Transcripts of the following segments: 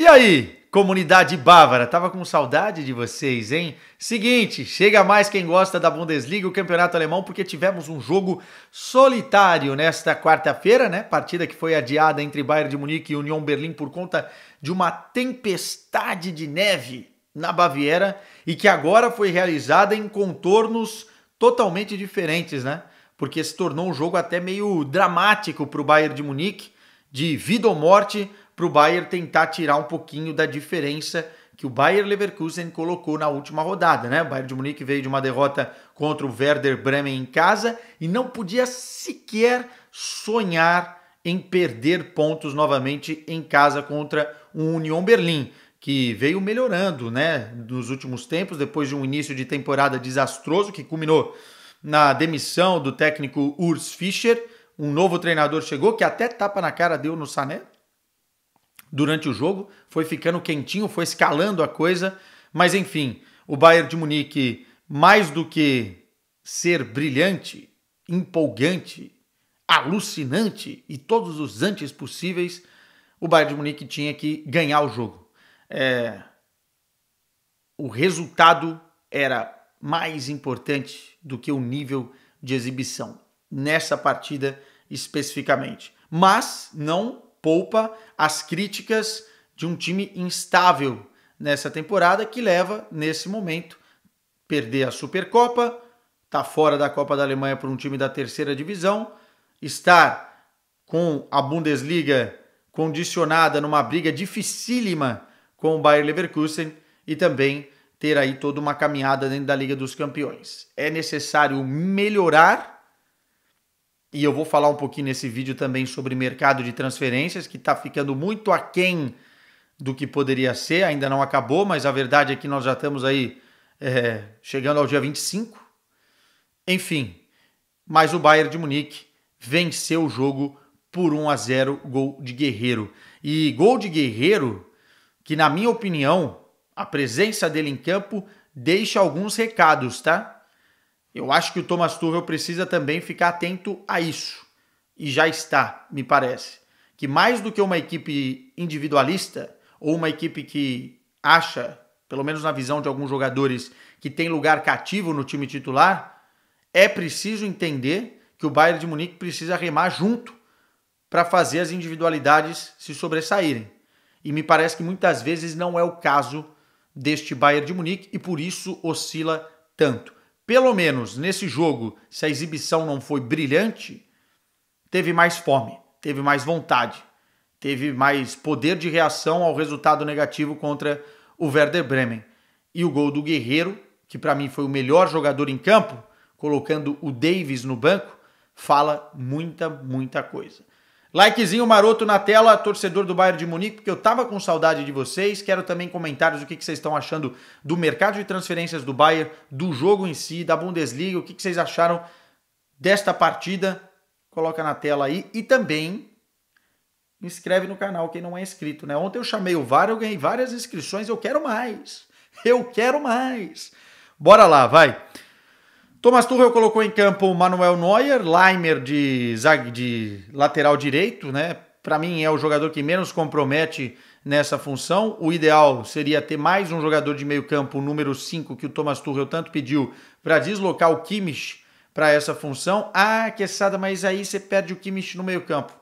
E aí, comunidade bávara, tava com saudade de vocês, hein? Seguinte, chega mais quem gosta da Bundesliga, o Campeonato Alemão, porque tivemos um jogo solitário nesta quarta-feira, né? Partida que foi adiada entre Bayern de Munique e União Berlim por conta de uma tempestade de neve na Baviera e que agora foi realizada em contornos totalmente diferentes, né? Porque se tornou um jogo até meio dramático para o Bayern de Munique, de vida ou morte para o Bayern tentar tirar um pouquinho da diferença que o Bayern Leverkusen colocou na última rodada, né? O Bayern de Munique veio de uma derrota contra o Werder Bremen em casa e não podia sequer sonhar em perder pontos novamente em casa contra o Union Berlim, que veio melhorando, né, nos últimos tempos, depois de um início de temporada desastroso que culminou na demissão do técnico Urs Fischer, um novo treinador chegou que até tapa na cara deu no Sané, durante o jogo, foi ficando quentinho, foi escalando a coisa, mas enfim, o Bayern de Munique, mais do que ser brilhante, empolgante, alucinante e todos os antes possíveis, o Bayern de Munique tinha que ganhar o jogo. É... O resultado era mais importante do que o nível de exibição nessa partida especificamente. Mas não poupa as críticas de um time instável nessa temporada que leva, nesse momento, perder a Supercopa, tá fora da Copa da Alemanha por um time da terceira divisão, estar com a Bundesliga condicionada numa briga dificílima com o Bayer Leverkusen e também ter aí toda uma caminhada dentro da Liga dos Campeões. É necessário melhorar e eu vou falar um pouquinho nesse vídeo também sobre mercado de transferências, que está ficando muito aquém do que poderia ser, ainda não acabou, mas a verdade é que nós já estamos aí é, chegando ao dia 25. Enfim, mas o Bayern de Munique venceu o jogo por 1 a 0 gol de Guerreiro. E gol de Guerreiro, que na minha opinião, a presença dele em campo deixa alguns recados, tá? Eu acho que o Thomas Tuchel precisa também ficar atento a isso. E já está, me parece. Que mais do que uma equipe individualista, ou uma equipe que acha, pelo menos na visão de alguns jogadores, que tem lugar cativo no time titular, é preciso entender que o Bayern de Munique precisa remar junto para fazer as individualidades se sobressaírem. E me parece que muitas vezes não é o caso deste Bayern de Munique e por isso oscila tanto pelo menos nesse jogo, se a exibição não foi brilhante, teve mais fome, teve mais vontade, teve mais poder de reação ao resultado negativo contra o Werder Bremen. E o gol do Guerreiro, que para mim foi o melhor jogador em campo, colocando o Davis no banco, fala muita, muita coisa. Likezinho maroto na tela, torcedor do Bayern de Munique, porque eu tava com saudade de vocês. Quero também comentários o que, que vocês estão achando do mercado de transferências do Bayern, do jogo em si, da Bundesliga, o que, que vocês acharam desta partida. Coloca na tela aí. E também inscreve no canal quem não é inscrito, né? Ontem eu chamei o VAR, eu ganhei várias inscrições, eu quero mais. Eu quero mais. Bora lá, vai. Thomas Tuchel colocou em campo o Manuel Neuer, Leimer de, de lateral direito, né? Para mim é o jogador que menos compromete nessa função. O ideal seria ter mais um jogador de meio campo, número 5, que o Thomas Tuchel tanto pediu, para deslocar o Kimmich para essa função. Ah, quesada, mas aí você perde o Kimmich no meio campo.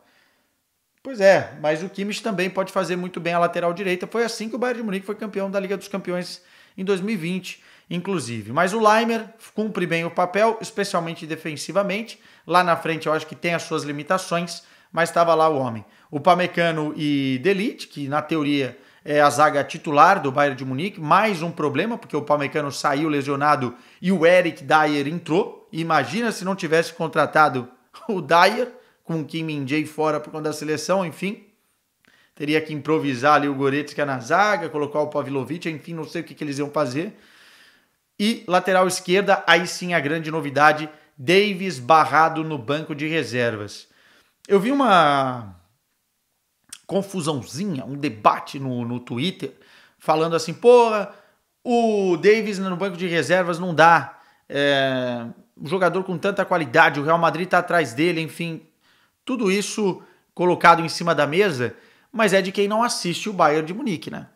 Pois é, mas o Kimmich também pode fazer muito bem a lateral direita. Foi assim que o Bayern de Munique foi campeão da Liga dos Campeões em 2020 inclusive. Mas o Leimer cumpre bem o papel, especialmente defensivamente. Lá na frente eu acho que tem as suas limitações, mas estava lá o homem. O Pamecano e Delite, que na teoria é a zaga titular do Bayern de Munique, mais um problema, porque o Pamecano saiu lesionado e o Eric Dyer entrou. Imagina se não tivesse contratado o Dyer, com o Kim Min-jae fora por conta da seleção, enfim. Teria que improvisar ali o Goretzka na zaga, colocar o Pavlovic, enfim, não sei o que, que eles iam fazer e lateral esquerda, aí sim a grande novidade, Davis barrado no banco de reservas. Eu vi uma confusãozinha, um debate no, no Twitter, falando assim, porra, o Davis no banco de reservas não dá. É, um jogador com tanta qualidade, o Real Madrid está atrás dele, enfim. Tudo isso colocado em cima da mesa, mas é de quem não assiste o Bayern de Munique, né?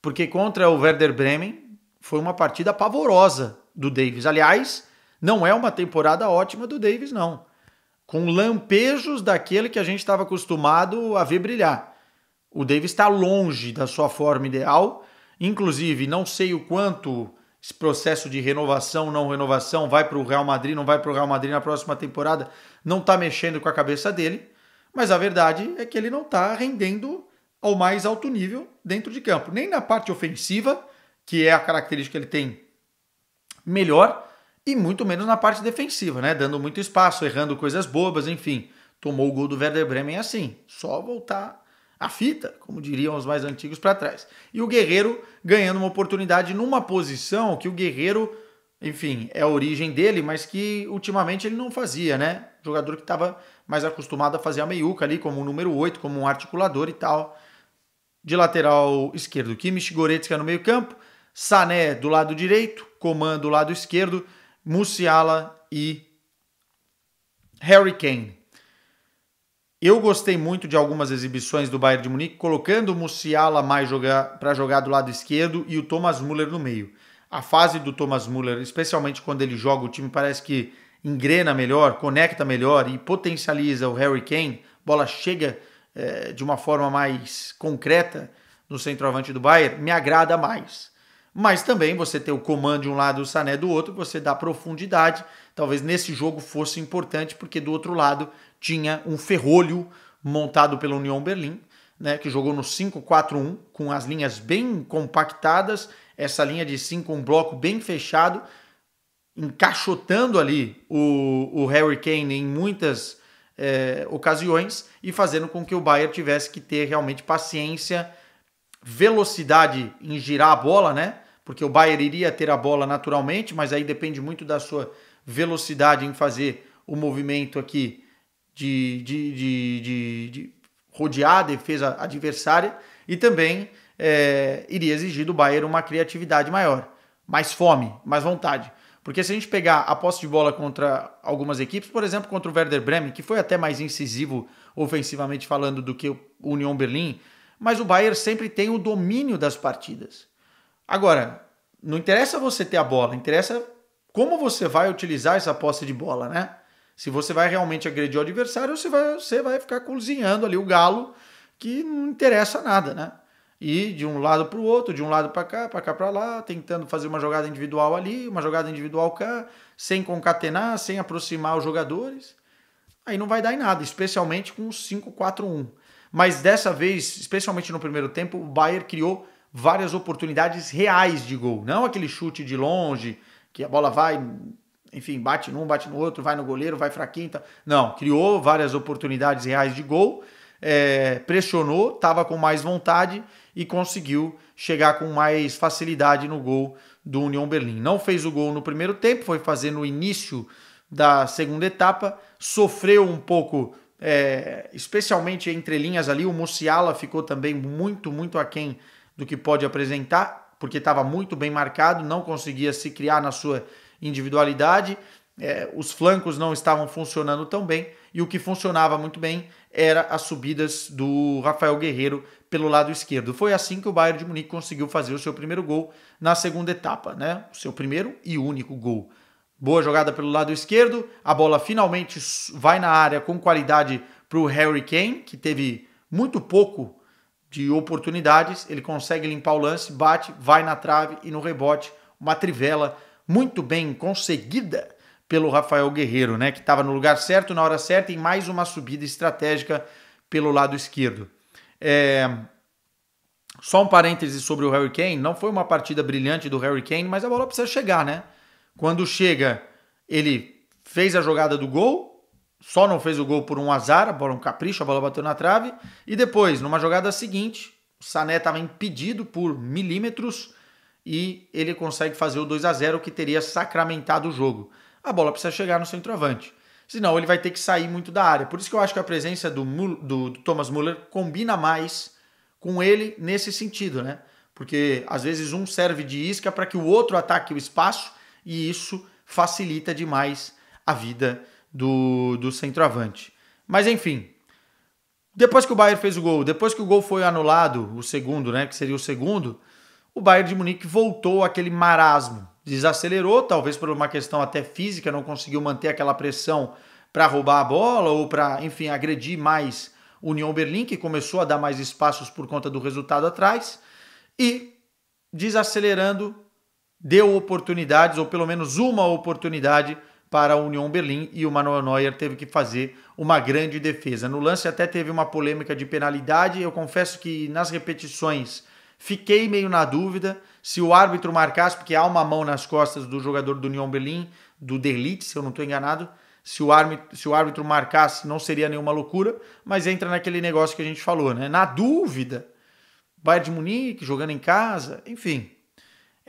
Porque contra o Werder Bremen, foi uma partida pavorosa do Davis. Aliás, não é uma temporada ótima do Davis, não. Com lampejos daquele que a gente estava acostumado a ver brilhar. O Davis está longe da sua forma ideal. Inclusive, não sei o quanto esse processo de renovação, não renovação, vai para o Real Madrid, não vai para o Real Madrid na próxima temporada, não está mexendo com a cabeça dele. Mas a verdade é que ele não está rendendo ao mais alto nível dentro de campo, nem na parte ofensiva que é a característica que ele tem melhor, e muito menos na parte defensiva, né? Dando muito espaço, errando coisas bobas, enfim. Tomou o gol do Werder Bremen assim, só voltar a fita, como diriam os mais antigos para trás. E o Guerreiro ganhando uma oportunidade numa posição que o Guerreiro, enfim, é a origem dele, mas que ultimamente ele não fazia, né? Jogador que estava mais acostumado a fazer a meiuca ali como o número 8, como um articulador e tal. De lateral esquerdo, Kimmich Goretzka no meio-campo, Sané do lado direito, Coman do lado esquerdo, Musiala e Harry Kane. Eu gostei muito de algumas exibições do Bayern de Munique, colocando o Musiala mais para jogar do lado esquerdo e o Thomas Müller no meio. A fase do Thomas Müller, especialmente quando ele joga, o time parece que engrena melhor, conecta melhor e potencializa o Harry Kane. Bola chega é, de uma forma mais concreta no centroavante do Bayern, me agrada mais mas também você ter o comando de um lado e o Sané do outro, você dá profundidade. Talvez nesse jogo fosse importante, porque do outro lado tinha um ferrolho montado pela União Berlim, né, que jogou no 5-4-1, com as linhas bem compactadas, essa linha de 5, um bloco bem fechado, encaixotando ali o, o Harry Kane em muitas é, ocasiões e fazendo com que o Bayern tivesse que ter realmente paciência velocidade em girar a bola, né? Porque o Bayern iria ter a bola naturalmente, mas aí depende muito da sua velocidade em fazer o movimento aqui de, de, de, de, de rodear a defesa adversária e também é, iria exigir do Bayern uma criatividade maior, mais fome, mais vontade. Porque se a gente pegar a posse de bola contra algumas equipes, por exemplo, contra o Werder Bremen, que foi até mais incisivo ofensivamente falando do que o Union Berlim, mas o Bayern sempre tem o domínio das partidas. Agora, não interessa você ter a bola, interessa como você vai utilizar essa posse de bola, né? Se você vai realmente agredir o adversário, você vai, você vai ficar cozinhando ali o galo, que não interessa nada, né? E de um lado para o outro, de um lado para cá, para cá para lá, tentando fazer uma jogada individual ali, uma jogada individual cá, sem concatenar, sem aproximar os jogadores. Aí não vai dar em nada, especialmente com o 5-4-1. Mas dessa vez, especialmente no primeiro tempo, o Bayern criou várias oportunidades reais de gol. Não aquele chute de longe, que a bola vai, enfim, bate num, bate no outro, vai no goleiro, vai pra quinta. Não, criou várias oportunidades reais de gol, é, pressionou, estava com mais vontade e conseguiu chegar com mais facilidade no gol do Union Berlim. Não fez o gol no primeiro tempo, foi fazer no início da segunda etapa, sofreu um pouco é, especialmente entre linhas ali, o Musiala ficou também muito, muito aquém do que pode apresentar, porque estava muito bem marcado, não conseguia se criar na sua individualidade, é, os flancos não estavam funcionando tão bem, e o que funcionava muito bem era as subidas do Rafael Guerreiro pelo lado esquerdo. Foi assim que o Bayern de Munique conseguiu fazer o seu primeiro gol na segunda etapa, né? O seu primeiro e único gol Boa jogada pelo lado esquerdo, a bola finalmente vai na área com qualidade para o Harry Kane, que teve muito pouco de oportunidades. Ele consegue limpar o lance, bate, vai na trave e no rebote, uma trivela muito bem conseguida pelo Rafael Guerreiro, né, que estava no lugar certo, na hora certa, e mais uma subida estratégica pelo lado esquerdo. É... Só um parêntese sobre o Harry Kane, não foi uma partida brilhante do Harry Kane, mas a bola precisa chegar, né? Quando chega, ele fez a jogada do gol, só não fez o gol por um azar, a bola um capricho, a bola bateu na trave. E depois, numa jogada seguinte, o Sané estava impedido por milímetros e ele consegue fazer o 2 a 0 que teria sacramentado o jogo. A bola precisa chegar no centroavante. Senão ele vai ter que sair muito da área. Por isso que eu acho que a presença do, do, do Thomas Müller combina mais com ele nesse sentido, né? Porque às vezes um serve de isca para que o outro ataque o espaço e isso facilita demais a vida do, do centroavante. Mas enfim, depois que o Bayern fez o gol, depois que o gol foi anulado, o segundo, né, que seria o segundo, o Bayern de Munique voltou àquele marasmo, desacelerou, talvez por uma questão até física, não conseguiu manter aquela pressão para roubar a bola ou para, enfim, agredir mais União Berlim, que começou a dar mais espaços por conta do resultado atrás, e desacelerando, deu oportunidades, ou pelo menos uma oportunidade, para a União Berlim e o Manuel Neuer teve que fazer uma grande defesa. No lance até teve uma polêmica de penalidade, eu confesso que nas repetições fiquei meio na dúvida se o árbitro marcasse, porque há uma mão nas costas do jogador do União Berlim, do Delite, se eu não estou enganado, se o, árbitro, se o árbitro marcasse não seria nenhuma loucura, mas entra naquele negócio que a gente falou, né? Na dúvida, Bayern de Munique jogando em casa, enfim,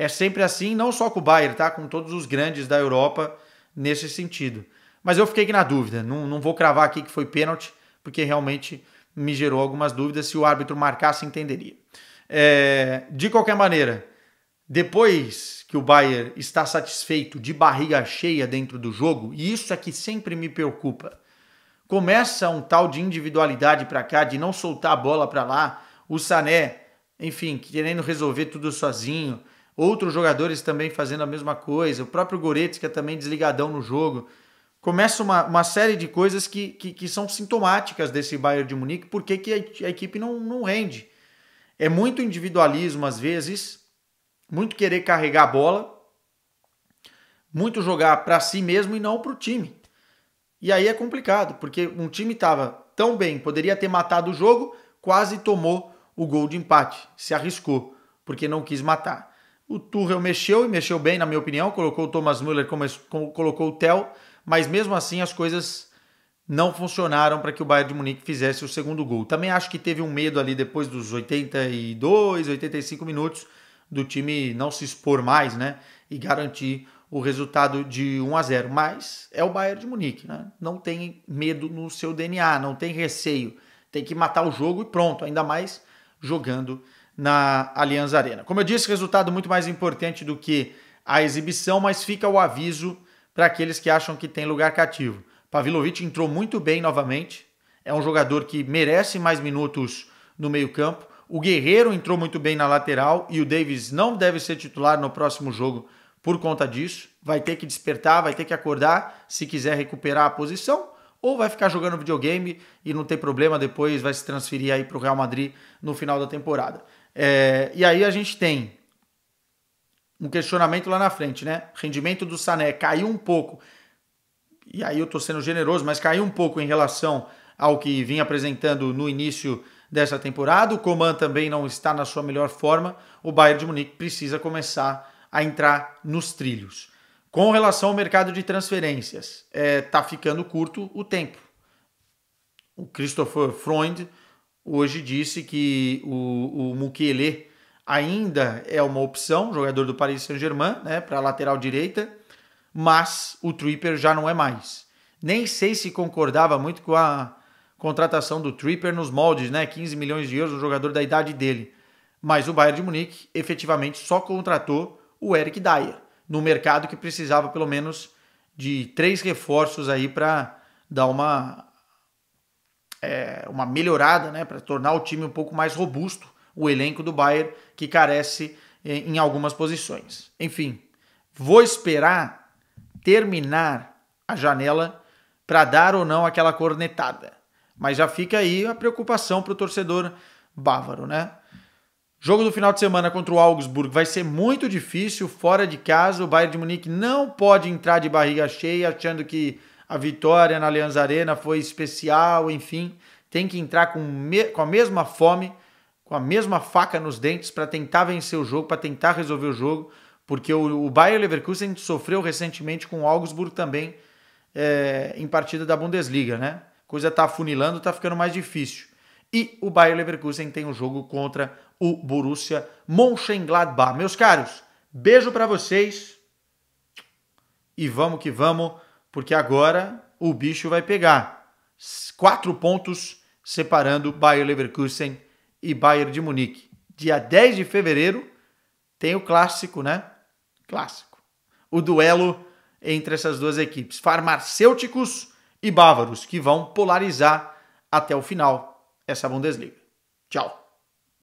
é sempre assim, não só com o Bayern, tá? Com todos os grandes da Europa nesse sentido. Mas eu fiquei aqui na dúvida, não, não vou cravar aqui que foi pênalti, porque realmente me gerou algumas dúvidas se o árbitro marcasse entenderia. É, de qualquer maneira, depois que o Bayern está satisfeito de barriga cheia dentro do jogo, e isso é que sempre me preocupa, começa um tal de individualidade para cá, de não soltar a bola para lá, o Sané, enfim, querendo resolver tudo sozinho, outros jogadores também fazendo a mesma coisa, o próprio Goretzka é também desligadão no jogo. Começa uma, uma série de coisas que, que, que são sintomáticas desse Bayern de Munique, porque que a, a equipe não, não rende. É muito individualismo às vezes, muito querer carregar a bola, muito jogar para si mesmo e não para o time. E aí é complicado, porque um time estava tão bem, poderia ter matado o jogo, quase tomou o gol de empate, se arriscou, porque não quis matar. O Tuchel mexeu e mexeu bem, na minha opinião, colocou o Thomas Müller como, como colocou o Tel, mas mesmo assim as coisas não funcionaram para que o Bayern de Munique fizesse o segundo gol. Também acho que teve um medo ali depois dos 82, 85 minutos do time não se expor mais, né, e garantir o resultado de 1 a 0, mas é o Bayern de Munique, né? Não tem medo no seu DNA, não tem receio, tem que matar o jogo e pronto, ainda mais jogando na Allianz Arena. Como eu disse, resultado muito mais importante do que a exibição, mas fica o aviso para aqueles que acham que tem lugar cativo. Pavlovic entrou muito bem novamente, é um jogador que merece mais minutos no meio-campo. O Guerreiro entrou muito bem na lateral e o Davis não deve ser titular no próximo jogo por conta disso. Vai ter que despertar, vai ter que acordar se quiser recuperar a posição ou vai ficar jogando videogame e não tem problema, depois vai se transferir aí para o Real Madrid no final da temporada. É, e aí a gente tem um questionamento lá na frente, né? Rendimento do Sané caiu um pouco. E aí eu estou sendo generoso, mas caiu um pouco em relação ao que vinha apresentando no início dessa temporada. O Coman também não está na sua melhor forma. O Bayern de Munique precisa começar a entrar nos trilhos. Com relação ao mercado de transferências, está é, tá ficando curto o tempo. O Christopher Freund hoje disse que o, o Mukele ainda é uma opção, jogador do Paris Saint-Germain, né, para lateral direita, mas o Tripper já não é mais. Nem sei se concordava muito com a contratação do Tripper nos moldes, né, 15 milhões de euros, um jogador da idade dele. Mas o Bayern de Munique efetivamente só contratou o Eric Dyer, no mercado que precisava pelo menos de três reforços aí para dar uma é, uma melhorada, né, para tornar o time um pouco mais robusto, o elenco do Bayern, que carece em, é, em algumas posições. Enfim, vou esperar terminar a janela para dar ou não aquela cornetada. Mas já fica aí a preocupação para o torcedor bávaro, né? Jogo do final de semana contra o Augsburg vai ser muito difícil, fora de casa. O Bayern de Munique não pode entrar de barriga cheia achando que a vitória na Allianz Arena foi especial, enfim, tem que entrar com, me, com a mesma fome, com a mesma faca nos dentes para tentar vencer o jogo, para tentar resolver o jogo, porque o, o Leverkusen sofreu recentemente com o Augsburg também é, em partida da Bundesliga, né? Coisa tá funilando, tá ficando mais difícil. E o Bayern Leverkusen tem um jogo contra o Borussia Mönchengladbach. Meus caros, beijo para vocês e vamos que vamos porque agora o bicho vai pegar. Quatro pontos separando Bayer Leverkusen e Bayern de Munique. Dia 10 de fevereiro tem o clássico, né? Clássico. O duelo entre essas duas equipes, farmacêuticos e bávaros, que vão polarizar até o final essa Bundesliga. Tchau.